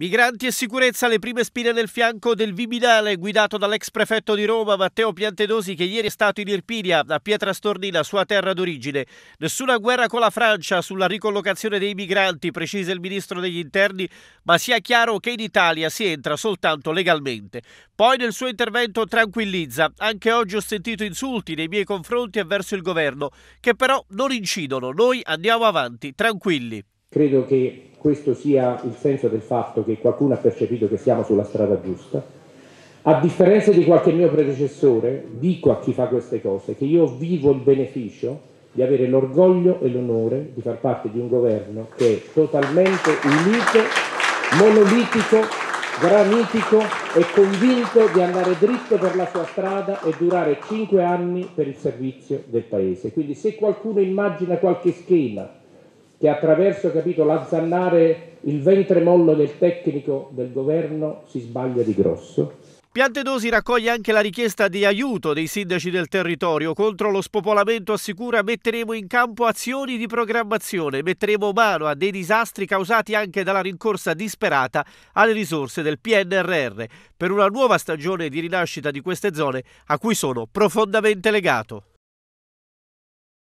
Migranti e sicurezza, le prime spine nel fianco del Viminale, guidato dall'ex prefetto di Roma Matteo Piantedosi, che ieri è stato in Irpinia, a Pietra Stornina, sua terra d'origine. Nessuna guerra con la Francia sulla ricollocazione dei migranti, precisa il ministro degli interni, ma sia chiaro che in Italia si entra soltanto legalmente. Poi nel suo intervento tranquillizza. Anche oggi ho sentito insulti nei miei confronti e verso il governo, che però non incidono. Noi andiamo avanti, tranquilli. Credo che questo sia il senso del fatto che qualcuno ha percepito che siamo sulla strada giusta. A differenza di qualche mio predecessore, dico a chi fa queste cose che io vivo il beneficio di avere l'orgoglio e l'onore di far parte di un governo che è totalmente unito, monolitico, granitico e convinto di andare dritto per la sua strada e durare cinque anni per il servizio del Paese. Quindi se qualcuno immagina qualche schema che attraverso, capito, l'azzannare il ventre mollo del tecnico del governo si sbaglia di grosso. Piantedosi raccoglie anche la richiesta di aiuto dei sindaci del territorio contro lo spopolamento assicura metteremo in campo azioni di programmazione, metteremo mano a dei disastri causati anche dalla rincorsa disperata alle risorse del PNRR per una nuova stagione di rinascita di queste zone a cui sono profondamente legato.